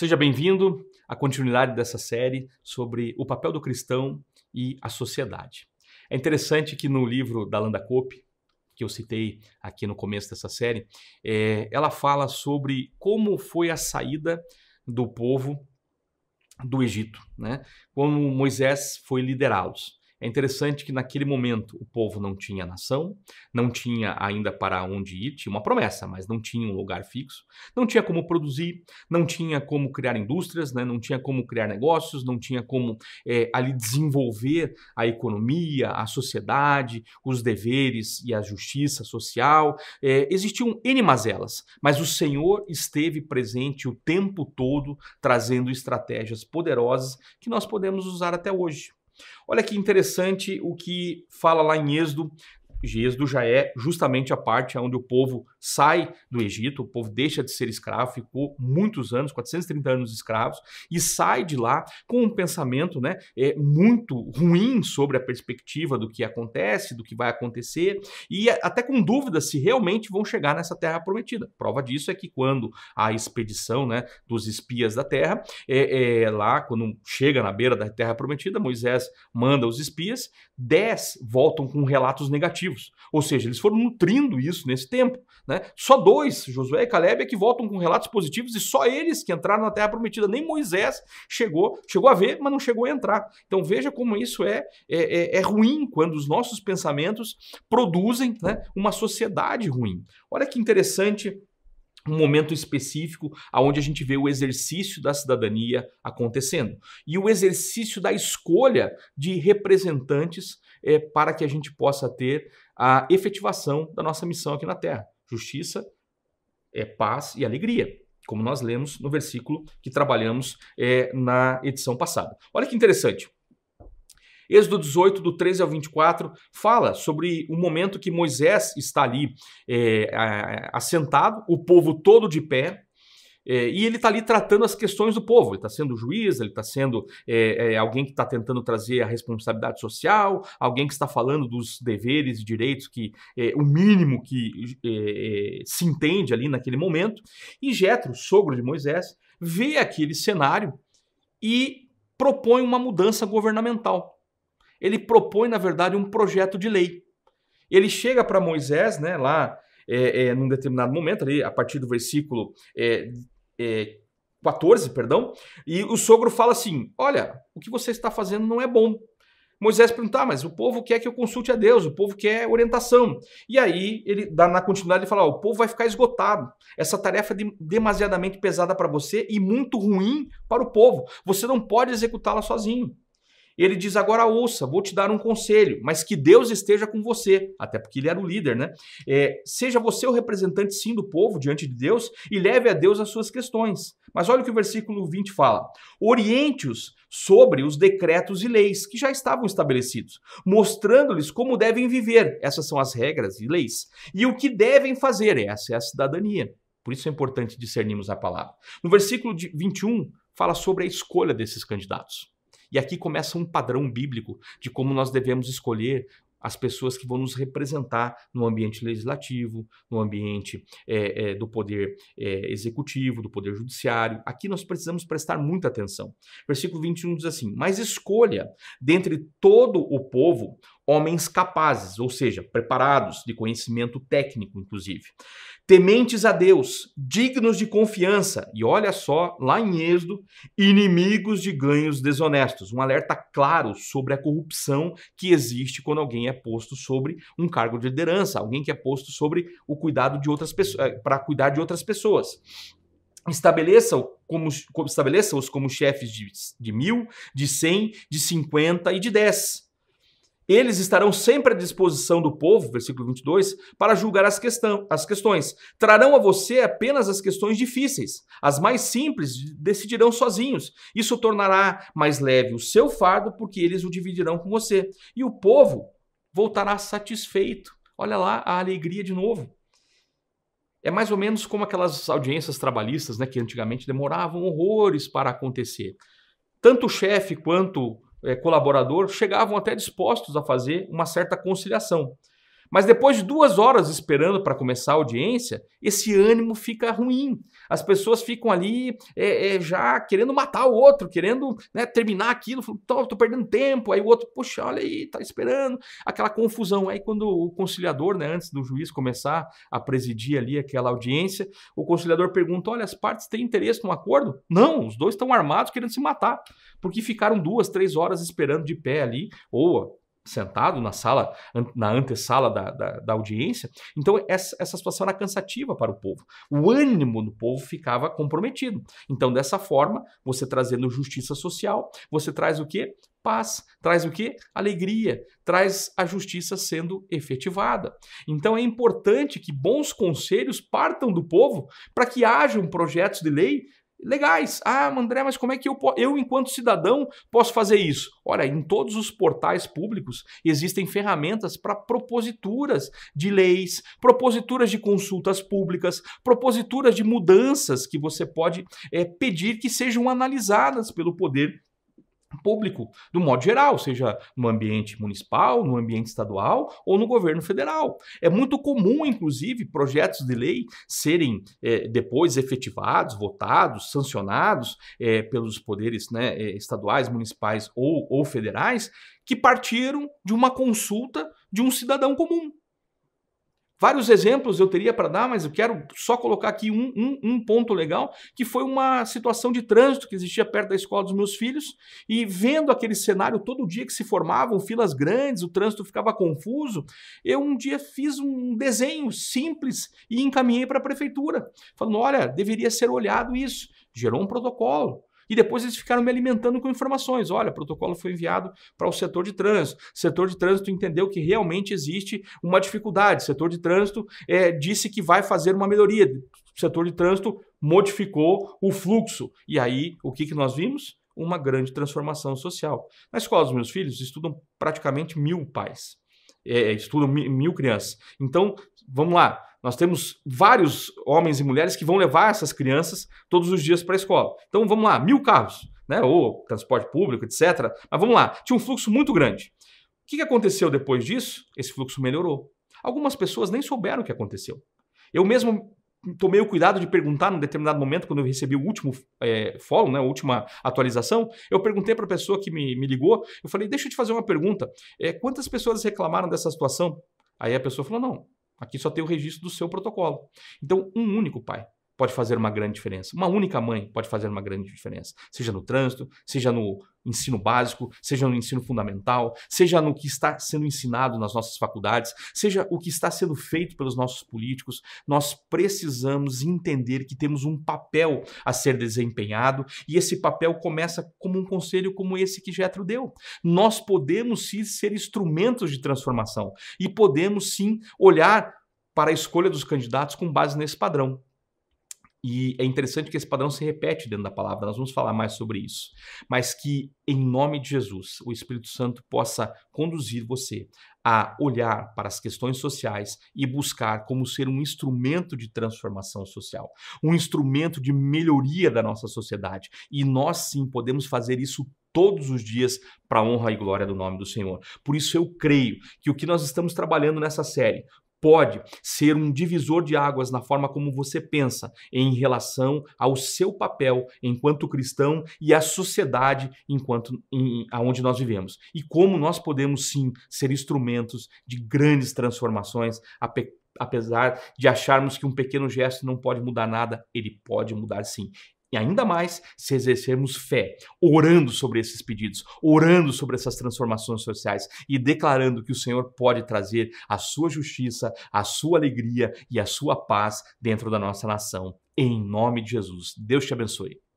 Seja bem-vindo à continuidade dessa série sobre o papel do cristão e a sociedade. É interessante que no livro da Landa Cope, que eu citei aqui no começo dessa série, é, ela fala sobre como foi a saída do povo do Egito, né? como Moisés foi liderá-los. É interessante que naquele momento o povo não tinha nação, não tinha ainda para onde ir, tinha uma promessa, mas não tinha um lugar fixo, não tinha como produzir, não tinha como criar indústrias, né? não tinha como criar negócios, não tinha como é, ali desenvolver a economia, a sociedade, os deveres e a justiça social. É, existiam N mazelas, mas o Senhor esteve presente o tempo todo trazendo estratégias poderosas que nós podemos usar até hoje. Olha que interessante o que fala lá em Êxodo, Êxodo já é justamente a parte onde o povo sai do Egito, o povo deixa de ser escravo, ficou muitos anos, 430 anos escravos, e sai de lá com um pensamento né, é, muito ruim sobre a perspectiva do que acontece, do que vai acontecer, e até com dúvida se realmente vão chegar nessa terra prometida. Prova disso é que quando a expedição né, dos espias da terra, é, é, lá quando chega na beira da terra prometida, Moisés manda os espias, dez voltam com relatos negativos ou seja, eles foram nutrindo isso nesse tempo. Né? Só dois, Josué e Caleb, é que voltam com relatos positivos e só eles que entraram na Terra Prometida. Nem Moisés chegou, chegou a ver, mas não chegou a entrar. Então veja como isso é, é, é, é ruim quando os nossos pensamentos produzem né, uma sociedade ruim. Olha que interessante um momento específico aonde a gente vê o exercício da cidadania acontecendo e o exercício da escolha de representantes é, para que a gente possa ter a efetivação da nossa missão aqui na Terra. Justiça é paz e alegria, como nós lemos no versículo que trabalhamos é, na edição passada. Olha que interessante. Êxodo 18, do 13 ao 24, fala sobre o momento que Moisés está ali é, assentado, o povo todo de pé, é, e ele está ali tratando as questões do povo. Ele está sendo juiz, ele está sendo é, é, alguém que está tentando trazer a responsabilidade social, alguém que está falando dos deveres e direitos, que é, o mínimo que é, é, se entende ali naquele momento. E Jetro, sogro de Moisés, vê aquele cenário e propõe uma mudança governamental ele propõe, na verdade, um projeto de lei. Ele chega para Moisés, né, lá é, é, num determinado momento, ali, a partir do versículo é, é, 14, perdão, e o sogro fala assim: Olha, o que você está fazendo não é bom. Moisés perguntar, ah, mas o povo quer que eu consulte a Deus, o povo quer orientação. E aí, ele dá na continuidade, ele fala: o povo vai ficar esgotado. Essa tarefa é demasiadamente pesada para você e muito ruim para o povo. Você não pode executá-la sozinho. E ele diz: Agora ouça, vou te dar um conselho, mas que Deus esteja com você, até porque ele era o líder, né? É, seja você o representante, sim, do povo diante de Deus e leve a Deus as suas questões. Mas olha o que o versículo 20 fala: Oriente-os sobre os decretos e leis que já estavam estabelecidos, mostrando-lhes como devem viver. Essas são as regras e leis. E o que devem fazer. Essa é a cidadania. Por isso é importante discernirmos a palavra. No versículo 21, fala sobre a escolha desses candidatos. E aqui começa um padrão bíblico de como nós devemos escolher as pessoas que vão nos representar no ambiente legislativo, no ambiente é, é, do poder é, executivo, do poder judiciário. Aqui nós precisamos prestar muita atenção. Versículo 21 diz assim: Mas escolha dentre todo o povo homens capazes, ou seja, preparados, de conhecimento técnico, inclusive. Tementes a Deus, dignos de confiança, e olha só, lá em Êxodo, inimigos de ganhos desonestos. Um alerta claro sobre a corrupção que existe quando alguém é posto sobre um cargo de liderança, alguém que é posto sobre o cuidado de outras pessoas, eh, para cuidar de outras pessoas estabeleça como, estabeleça-os como chefes de, de mil, de cem, de cinquenta e de dez. Eles estarão sempre à disposição do povo, versículo 22, para julgar as, questão, as questões. Trarão a você apenas as questões difíceis. As mais simples decidirão sozinhos. Isso tornará mais leve o seu fardo, porque eles o dividirão com você. E o povo voltará satisfeito. Olha lá a alegria de novo. É mais ou menos como aquelas audiências trabalhistas né, que antigamente demoravam horrores para acontecer. Tanto o chefe quanto é, colaborador chegavam até dispostos a fazer uma certa conciliação. Mas depois de duas horas esperando para começar a audiência, esse ânimo fica ruim. As pessoas ficam ali é, é, já querendo matar o outro, querendo né, terminar aquilo. Tô, tô perdendo tempo. Aí o outro, poxa, olha aí, está esperando. Aquela confusão. Aí quando o conciliador, né, antes do juiz começar a presidir ali aquela audiência, o conciliador pergunta: olha, as partes têm interesse no acordo? Não, os dois estão armados querendo se matar, porque ficaram duas, três horas esperando de pé ali, ou sentado na sala, na antessala da, da, da audiência. Então, essa, essa situação era cansativa para o povo. O ânimo do povo ficava comprometido. Então, dessa forma, você trazendo justiça social, você traz o quê? Paz, traz o que? Alegria, traz a justiça sendo efetivada. Então é importante que bons conselhos partam do povo para que hajam projetos de lei legais. Ah, André, mas como é que eu, eu, enquanto cidadão, posso fazer isso? Olha, em todos os portais públicos existem ferramentas para proposituras de leis, proposituras de consultas públicas, proposituras de mudanças que você pode é, pedir que sejam analisadas pelo Poder público, do modo geral, seja no ambiente municipal, no ambiente estadual ou no governo federal. É muito comum, inclusive, projetos de lei serem é, depois efetivados, votados, sancionados é, pelos poderes né, eh, estaduais, municipais ou, ou federais, que partiram de uma consulta de um cidadão comum. Vários exemplos eu teria para dar, mas eu quero só colocar aqui um, um, um, ponto legal, que foi uma situação de trânsito que existia perto da escola dos meus filhos, e vendo aquele cenário todo dia que se formavam filas grandes, o trânsito ficava confuso, eu um dia fiz um desenho simples e encaminhei para a prefeitura, falando: olha, deveria ser olhado isso. Gerou um protocolo, e depois eles ficaram me alimentando com informações. Olha, o protocolo foi enviado para o setor de trânsito. O setor de trânsito entendeu que realmente existe uma dificuldade. O setor de trânsito é, disse que vai fazer uma melhoria. O setor de trânsito modificou o fluxo. E aí, o que, que nós vimos? Uma grande transformação social. Na escola dos meus filhos, estudam praticamente mil pais. É, é estudam mil, mil crianças. Então, vamos lá. Nós temos vários homens e mulheres que vão levar essas crianças todos os dias para a escola. Então vamos lá, mil carros, né? Ou transporte público, etc. Mas vamos lá, tinha um fluxo muito grande. O que aconteceu depois disso? Esse fluxo melhorou. Algumas pessoas nem souberam o que aconteceu. Eu mesmo tomei o cuidado de perguntar num determinado momento, quando eu recebi o último é, follow, né, a última atualização, eu perguntei para a pessoa que me, me, ligou, eu falei, deixa eu te fazer uma pergunta, é, quantas pessoas reclamaram dessa situação? Aí a pessoa falou, não, Aqui só tem o registro do seu protocolo. Então, um único pai pode fazer uma grande diferença. Uma única mãe pode fazer uma grande diferença, seja no trânsito, seja no ensino básico, seja no ensino fundamental, seja no que está sendo ensinado nas nossas faculdades, seja o que está sendo feito pelos nossos políticos. Nós precisamos entender que temos um papel a ser desempenhado e esse papel começa como um conselho como esse que Getro deu. Nós podemos sim ser instrumentos de transformação e podemos sim olhar para a escolha dos candidatos com base nesse padrão. E é interessante que esse padrão se repete dentro da palavra, nós vamos falar mais sobre isso. Mas que, em nome de Jesus, o Espírito Santo possa conduzir você a olhar para as questões sociais e buscar como ser um instrumento de transformação social, um instrumento de melhoria da nossa sociedade. E nós sim podemos fazer isso todos os dias para honra e glória do nome do Senhor. Por isso eu creio que o que nós estamos trabalhando nessa série pode ser um divisor de águas na forma como você pensa em relação ao seu papel enquanto cristão e à sociedade enquanto em, aonde nós vivemos e como nós podemos sim ser instrumentos de grandes transformações apesar de acharmos que um pequeno gesto não pode mudar nada ele pode mudar sim e ainda mais se exercermos fé, orando sobre esses pedidos, orando sobre essas transformações sociais e declarando que o Senhor pode trazer a sua justiça, a sua alegria e a sua paz dentro da nossa nação. Em nome de Jesus. Deus te abençoe.